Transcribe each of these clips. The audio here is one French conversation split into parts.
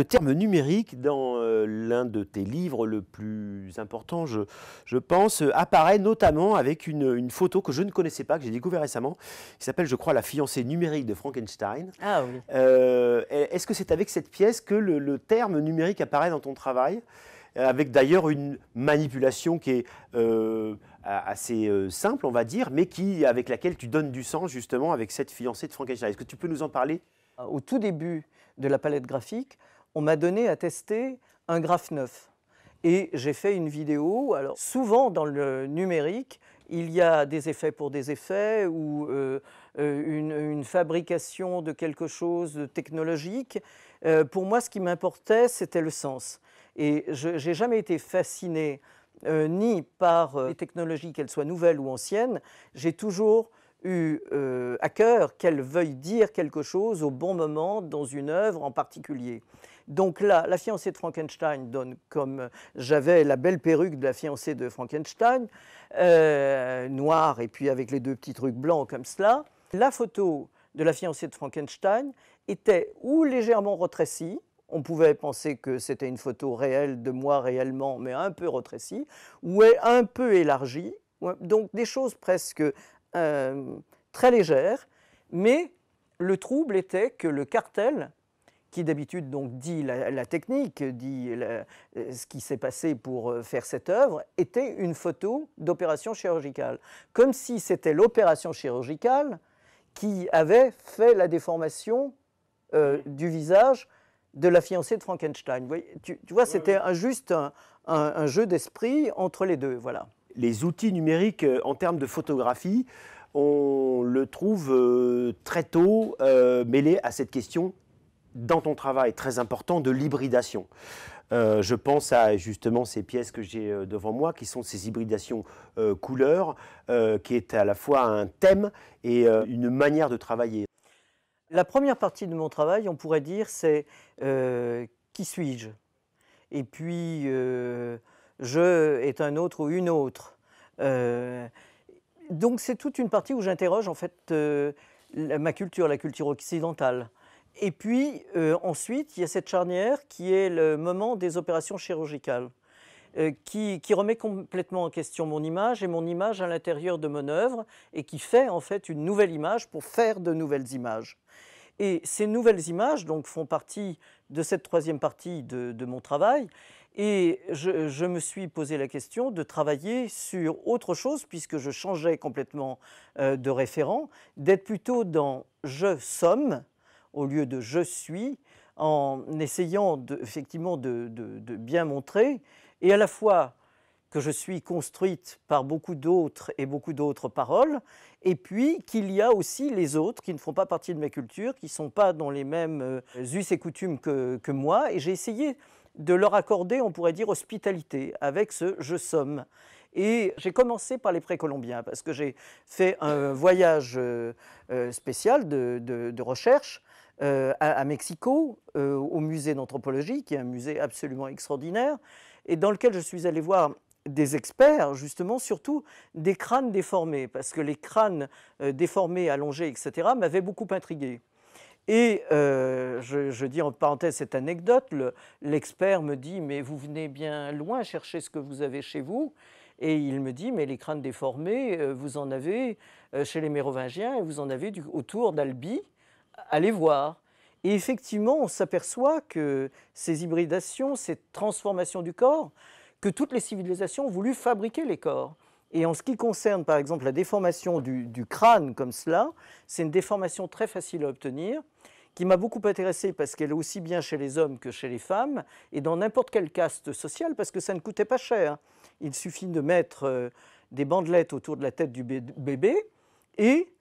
le terme numérique dans euh, l'un de tes livres le plus important, je, pense, euh, apparaît notamment avec une, photo que je ne connaissais pas, que j'ai découvert récemment, qui s'appelle, je crois, La fiancée numérique de Frankenstein. Ah oui. Euh, est-ce que c'est avec cette pièce que le, terme numérique apparaît dans ton travail avec d'ailleurs une manipulation qui est assez simple, on va dire, mais qui, avec laquelle tu donnes du sens justement avec cette fiancée de Frankenstein. Est-ce que tu peux nous en parler Au tout début de la palette graphique, on m'a donné à tester un graphe neuf. Et j'ai fait une vidéo. Alors souvent dans le numérique, il y a des effets pour des effets ou euh, euh, une, fabrication de quelque chose de technologique. Euh, pour moi, ce qui m'importait, c'était le sens. Et je n'ai jamais été fasciné ni par les technologies, qu'elles soient nouvelles ou anciennes. J'ai toujours eu à cœur qu'elles veuillent dire quelque chose au bon moment dans une œuvre en particulier. Donc là, la fiancée de Frankenstein donne comme euh, j'avais la belle perruque de la fiancée de Frankenstein, euh, noire et puis avec les deux petits trucs blancs comme cela. La photo de la fiancée de Frankenstein était ou légèrement retrécie, on pouvait penser que c'était une photo réelle de moi réellement, mais un peu retrécie, ou un peu élargie, donc des choses presque euh, très légères, mais le trouble était que le cartel qui d'habitude donc dit la, technique, dit euh, ce qui s'est passé pour euh, faire cette œuvre, était une photo d'opération chirurgicale. Comme si c'était l'opération chirurgicale qui avait fait la déformation euh, du visage de la fiancée de Frankenstein. Tu, tu vois, c'était juste un, jeu d'esprit entre les deux. Voilà. Les outils numériques en termes de photographie, on le trouve très tôt mêlé à cette question dans ton travail très important de l'hybridation. Euh, je pense à justement ces pièces que j'ai euh, devant moi, qui sont ces hybridations euh, couleurs, qui est à la fois un thème et une manière de travailler. La première partie de mon travail, on pourrait dire, c'est qui suis-je Et puis, je est un autre ou une autre. donc c'est toute une partie où j'interroge en fait ma culture, la culture occidentale. Et puis euh, ensuite, il y a cette charnière qui est le moment des opérations chirurgicales, euh, qui, remet complètement en question mon image et mon image à l'intérieur de mon œuvre, et qui fait en fait une nouvelle image pour faire de nouvelles images. Et ces nouvelles images donc, font partie de cette troisième partie de, mon travail. Et je, me suis posé la question de travailler sur autre chose, puisque je changeais complètement euh, de référent, d'être plutôt dans je somme au lieu de je suis, en essayant effectivement de, bien montrer, et à la fois que je suis construite par beaucoup d'autres et beaucoup d'autres paroles, et puis qu'il y a aussi les autres qui ne font pas partie de ma culture, qui ne sont pas dans les mêmes euh, us et coutumes que, moi, et j'ai essayé de leur accorder, on pourrait dire, hospitalité avec ce je somme. Et j'ai commencé par les précolombiens, parce que j'ai fait un voyage euh, euh, spécial de recherche euh, à, Mexico, euh, au musée d'anthropologie, qui est un musée absolument extraordinaire, et dans lequel je suis allé voir des experts, justement, surtout des crânes déformés, parce que les crânes euh, déformés, allongés, etc., m'avaient beaucoup intrigué. Et je, dis en parenthèse cette anecdote, l'expert me dit, mais vous venez bien loin chercher ce que vous avez chez vous. Et il me dit, mais les crânes déformés, vous en avez chez les Mérovingiens et vous en avez autour d'Albi allez voir. Et effectivement, on s'aperçoit que ces hybridations, ces transformations du corps, que toutes les civilisations ont voulu fabriquer les corps. Et en ce qui concerne, par exemple, la déformation du, crâne comme cela, c'est une déformation très facile à obtenir, qui m'a beaucoup intéressé parce qu'elle est aussi bien chez les hommes que chez les femmes, et dans n'importe quelle caste sociale, parce que ça ne coûtait pas cher. Il suffit de mettre euh, des bandelettes autour de la tête du bébé, et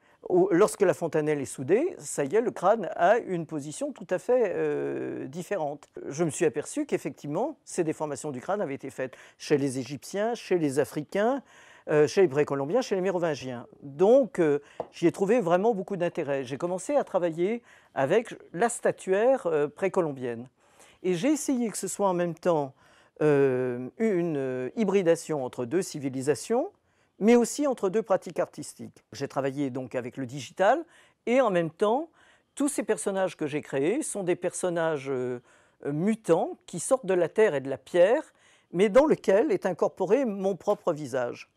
lorsque la fontanelle est soudée, ça y est, le crâne a une position tout à fait euh, différente. Je me suis aperçu qu'effectivement, ces déformations du crâne avaient été faites chez les Égyptiens, chez les Africains, euh, chez les Précolombiens, chez les Mérovingiens. Donc, euh, j'y ai trouvé vraiment beaucoup d'intérêt. J'ai commencé à travailler avec la statuaire précolombienne. Et j'ai essayé que ce soit en même temps une hybridation entre deux civilisations, mais aussi entre deux pratiques artistiques. J'ai travaillé donc avec le digital et en même temps, tous ces personnages que j'ai créés sont des personnages euh, mutants qui sortent de la terre et de la pierre, mais dans lequel est incorporé mon propre visage.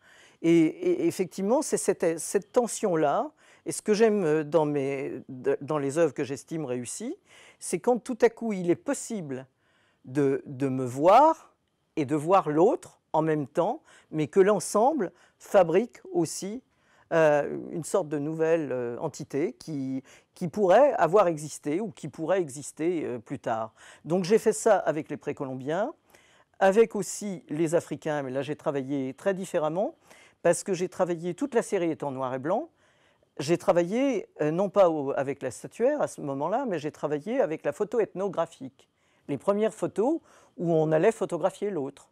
Et, effectivement, c'est cette, tension-là. Et ce que j'aime dans, les œuvres que j'estime réussies, c'est quand tout à coup il est possible de me voir et de voir l'autre en même temps, mais que l'ensemble fabrique aussi euh, une sorte de nouvelle euh, entité qui, pourrait avoir existé ou qui pourrait exister euh, plus tard. Donc j'ai fait ça avec les précolombiens, avec aussi les Africains, mais là j'ai travaillé très différemment, parce que j'ai travaillé, toute la série est en noir et blanc, j'ai travaillé non pas avec la statuaire à ce moment-là, mais j'ai travaillé avec la photo ethnographique, les premières photos où on allait photographier l'autre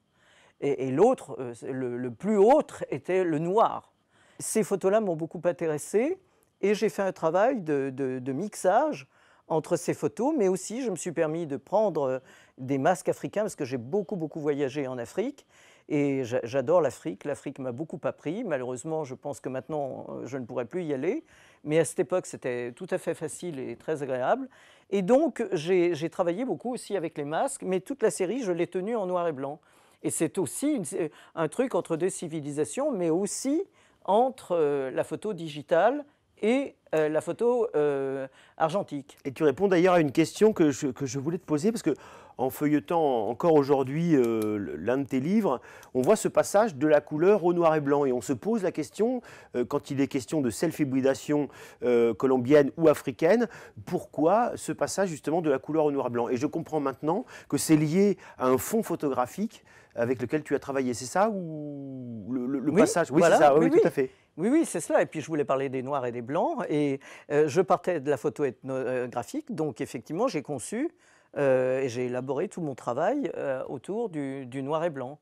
et, l'autre, euh, le, plus autre, était le noir. Ces photos-là m'ont beaucoup intéressé et j'ai fait un travail de, de, mixage entre ces photos, mais aussi je me suis permis de prendre euh, des masques africains parce que j'ai beaucoup, beaucoup voyagé en Afrique. Et j'adore l'Afrique. L'Afrique m'a beaucoup appris. Malheureusement, je pense que maintenant, euh, je ne pourrais plus y aller. Mais à cette époque, c'était tout à fait facile et très agréable. Et donc, j'ai travaillé beaucoup aussi avec les masques, mais toute la série, je l'ai tenue en noir et blanc. Et c'est aussi un truc entre deux civilisations, mais aussi entre euh, la photo digitale et euh, la photo euh, argentique. Et tu réponds d'ailleurs à une question que je, voulais te poser, parce que en feuilletant encore aujourd'hui euh, l'un de tes livres, on voit ce passage de la couleur au noir et blanc. Et on se pose la question, quand il est question de self-hybridation colombienne ou africaine, pourquoi ce passage justement de la couleur au noir et blanc Et je comprends maintenant que c'est lié à un fond photographique avec lequel tu as travaillé, c'est ça ou le, passage Oui, c'est ça, oui, tout à fait. Oui, oui, c'est cela. Et puis je voulais parler des noirs et des blancs. Et euh, je partais de la photo ethnographique. Donc effectivement, j'ai conçu euh, et j'ai élaboré tout mon travail euh, autour du noir et blanc.